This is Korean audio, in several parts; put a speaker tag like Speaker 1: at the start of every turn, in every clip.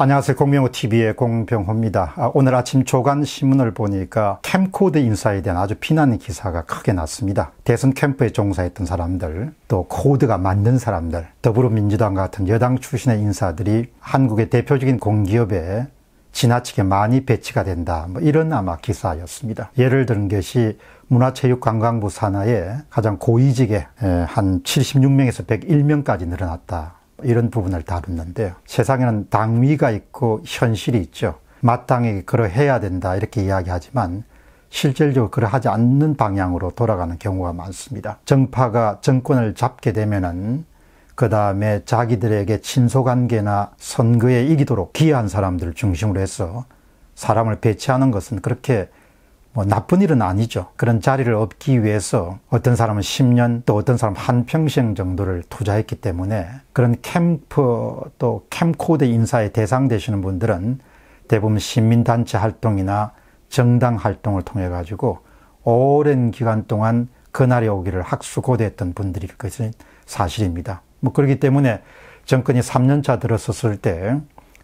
Speaker 1: 안녕하세요. 공병호 TV의 공병호입니다. 아, 오늘 아침 조간 신문을 보니까 캠코드 인사에 대한 아주 비난 기사가 크게 났습니다. 대선 캠프에 종사했던 사람들, 또 코드가 만든 사람들, 더불어민주당 같은 여당 출신의 인사들이 한국의 대표적인 공기업에 지나치게 많이 배치가 된다. 뭐 이런 아마 기사였습니다. 예를 들은 것이 문화체육관광부 산하에 가장 고위직에 한 76명에서 101명까지 늘어났다. 이런 부분을 다루는데요 세상에는 당위가 있고 현실이 있죠. 마땅히 그러해야 된다 이렇게 이야기하지만 실질적으로 그러하지 않는 방향으로 돌아가는 경우가 많습니다. 정파가 정권을 잡게 되면은 그 다음에 자기들에게 친소관계나 선거에 이기도록 기여한 사람들을 중심으로 해서 사람을 배치하는 것은 그렇게 뭐 나쁜 일은 아니죠. 그런 자리를 얻기 위해서 어떤 사람은 10년 또 어떤 사람 한 평생 정도를 투자했기 때문에 그런 캠프 또 캠코드 인사에 대상 되시는 분들은 대부분 시민단체 활동이나 정당 활동을 통해 가지고 오랜 기간 동안 그날이 오기를 학수고대했던 분들일 것은 사실입니다. 뭐 그렇기 때문에 정권이 3년차 들어섰을 때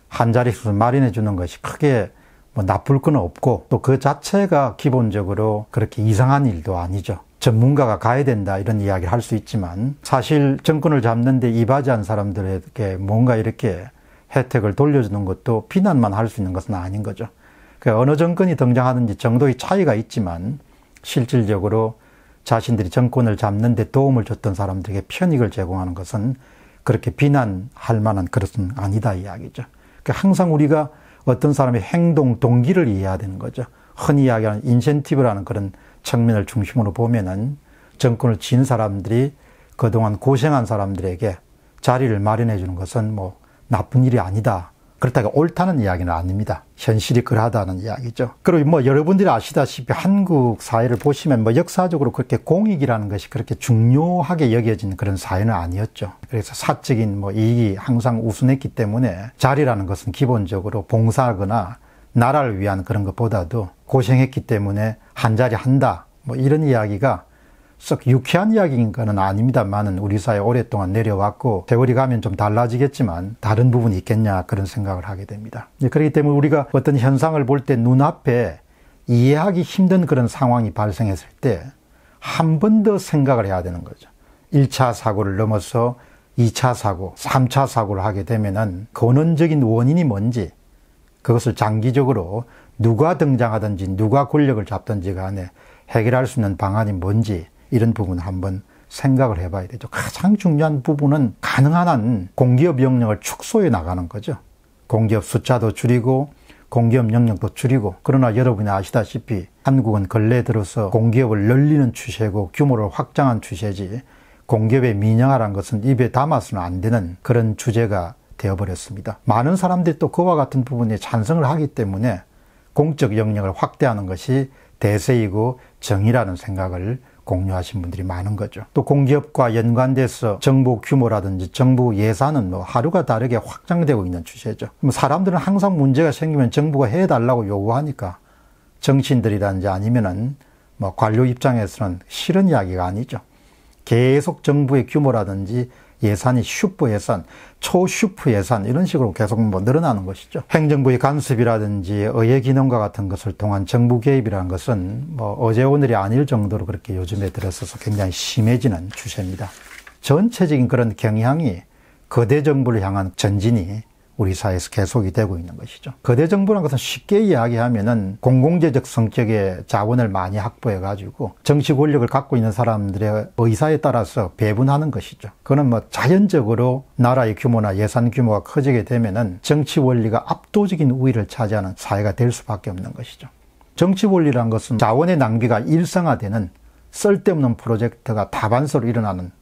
Speaker 1: 한 자리수 마련해 주는 것이 크게 뭐 나쁠 건 없고 또 그 자체가 기본적으로 그렇게 이상한 일도 아니죠. 전문가가 가야 된다 이런 이야기를 할 수 있지만 사실 정권을 잡는데 이바지한 사람들에게 뭔가 이렇게 혜택을 돌려주는 것도 비난만 할 수 있는 것은 아닌 거죠. 그 어느 정권이 등장하는지 정도의 차이가 있지만 실질적으로 자신들이 정권을 잡는데 도움을 줬던 사람들에게 편익을 제공하는 것은 그렇게 비난할 만한 그릇은 아니다 이야기죠. 그 항상 우리가 어떤 사람의 행동 동기를 이해해야 되는 거죠. 흔히 이야기하는 인센티브라는 그런 측면을 중심으로 보면은 정권을 진 사람들이 그동안 고생한 사람들에게 자리를 마련해 주는 것은 뭐 나쁜 일이 아니다. 그렇다고 옳다는 이야기는 아닙니다. 현실이 그러하다는 이야기죠. 그리고 뭐 여러분들이 아시다시피 한국 사회를 보시면 뭐 역사적으로 그렇게 공익이라는 것이 그렇게 중요하게 여겨진 그런 사회는 아니었죠. 그래서 사적인 뭐 이익이 항상 우선했기 때문에 자리라는 것은 기본적으로 봉사하거나 나라를 위한 그런 것보다도 고생했기 때문에 한 자리 한다. 뭐 이런 이야기가 썩 유쾌한 이야기인가는 아닙니다만은 우리 사회 오랫동안 내려왔고 세월이 가면 좀 달라지겠지만 다른 부분이 있겠냐 그런 생각을 하게 됩니다. 예, 그렇기 때문에 우리가 어떤 현상을 볼 때 눈앞에 이해하기 힘든 그런 상황이 발생했을 때 한 번 더 생각을 해야 되는 거죠. 1차 사고를 넘어서 2차 사고, 3차 사고를 하게 되면은 근원적인 원인이 뭔지 그것을 장기적으로 누가 등장하든지 누가 권력을 잡든지 간에 해결할 수 있는 방안이 뭔지 이런 부분 한번 생각을 해봐야 되죠. 가장 중요한 부분은 가능한 한 공기업 영역을 축소해 나가는 거죠. 공기업 숫자도 줄이고 공기업 영역도 줄이고 그러나 여러분이 아시다시피 한국은 근래 들어서 공기업을 늘리는 추세고 규모를 확장한 추세지 공기업의 민영화란 것은 입에 담아서는 안 되는 그런 주제가 되어버렸습니다. 많은 사람들이 또 그와 같은 부분에 찬성을 하기 때문에 공적 영역을 확대하는 것이 대세이고 정의라는 생각을 공유하신 분들이 많은 거죠. 또 공기업과 연관돼서 정부 규모라든지 정부 예산은 뭐 하루가 다르게 확장되고 있는 추세죠. 사람들은 항상 문제가 생기면 정부가 해달라고 요구하니까 정치인들이라든지 아니면은 뭐 관료 입장에서는 싫은 이야기가 아니죠. 계속 정부의 규모라든지 예산이 슈퍼 예산, 초슈퍼 예산 이런 식으로 계속 뭐 늘어나는 것이죠. 행정부의 간섭이라든지 의회 기능과 같은 것을 통한 정부 개입이라는 것은 뭐 어제 오늘이 아닐 정도로 그렇게 요즘에 들어서서 굉장히 심해지는 추세입니다. 전체적인 그런 경향이 거대 정부를 향한 전진이 우리 사회에서 계속이 되고 있는 것이죠. 거대 정부란 것은 쉽게 이야기하면은 공공재적 성격의 자원을 많이 확보해 가지고 정치 권력을 갖고 있는 사람들의 의사에 따라서 배분하는 것이죠. 그는 뭐 자연적으로 나라의 규모나 예산 규모가 커지게 되면은 정치 원리가 압도적인 우위를 차지하는 사회가 될 수밖에 없는 것이죠. 정치 원리란 것은 자원의 낭비가 일상화되는 쓸데없는 프로젝트가 다반사로 일어나는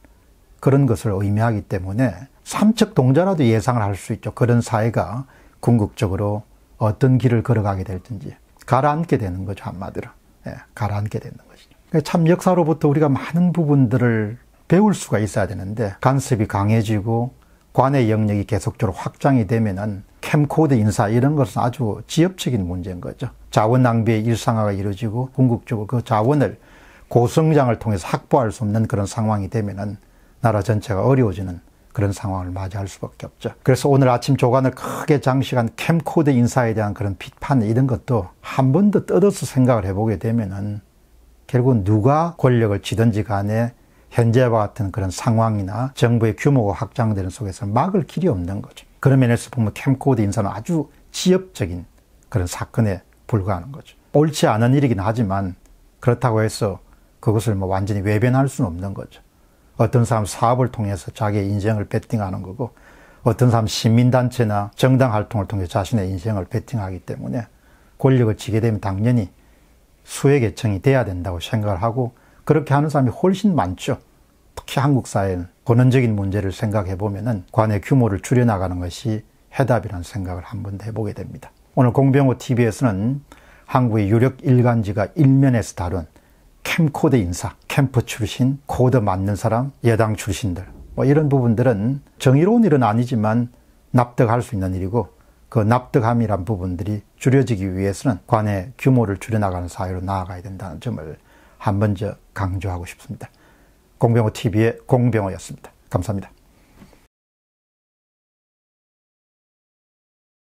Speaker 1: 그런 것을 의미하기 때문에 삼척 동자라도 예상을 할 수 있죠. 그런 사회가 궁극적으로 어떤 길을 걸어가게 될든지 가라앉게 되는 거죠. 한마디로. 예, 가라앉게 되는 것이죠. 그러니까 참 역사로부터 우리가 많은 부분들을 배울 수가 있어야 되는데 간섭이 강해지고 관의 영역이 계속적으로 확장이 되면은 캠코드 인사 이런 것은 아주 지엽적인 문제인 거죠. 자원 낭비의 일상화가 이루어지고 궁극적으로 그 자원을 고성장을 통해서 확보할 수 없는 그런 상황이 되면은 나라 전체가 어려워지는 그런 상황을 맞이할 수밖에 없죠. 그래서 오늘 아침 조간을 크게 장시간 캠코더 인사에 대한 그런 비판 이런 것도 한 번 더 뜯어서 생각을 해보게 되면은 결국 누가 권력을 쥐든지 간에 현재와 같은 그런 상황이나 정부의 규모가 확장되는 속에서 막을 길이 없는 거죠. 그런 면에서 보면 캠코더 인사는 아주 지엽적인 그런 사건에 불과하는 거죠. 옳지 않은 일이긴 하지만 그렇다고 해서 그것을 뭐 완전히 외변할 수는 없는 거죠. 어떤 사람 사업을 통해서 자기의 인생을 베팅하는 거고 어떤 사람 시민단체나 정당 활동을 통해 자신의 인생을 베팅하기 때문에 권력을 지게 되면 당연히 수혜 계층이 돼야 된다고 생각을 하고 그렇게 하는 사람이 훨씬 많죠. 특히 한국 사회는 권원적인 문제를 생각해 보면은 관의 규모를 줄여나가는 것이 해답이라는 생각을 한번 해보게 됩니다. 오늘 공병호 TV에서는 한국의 유력 일간지가 일면에서 다룬 캠코더 인사, 캠프 출신, 코드 맞는 사람, 예당 출신들 뭐 이런 부분들은 정의로운 일은 아니지만 납득할 수 있는 일이고 그 납득함이란 부분들이 줄여지기 위해서는 관의 규모를 줄여나가는 사회로 나아가야 된다는 점을 한 번 더 강조하고 싶습니다. 공병호 TV의 공병호였습니다. 감사합니다.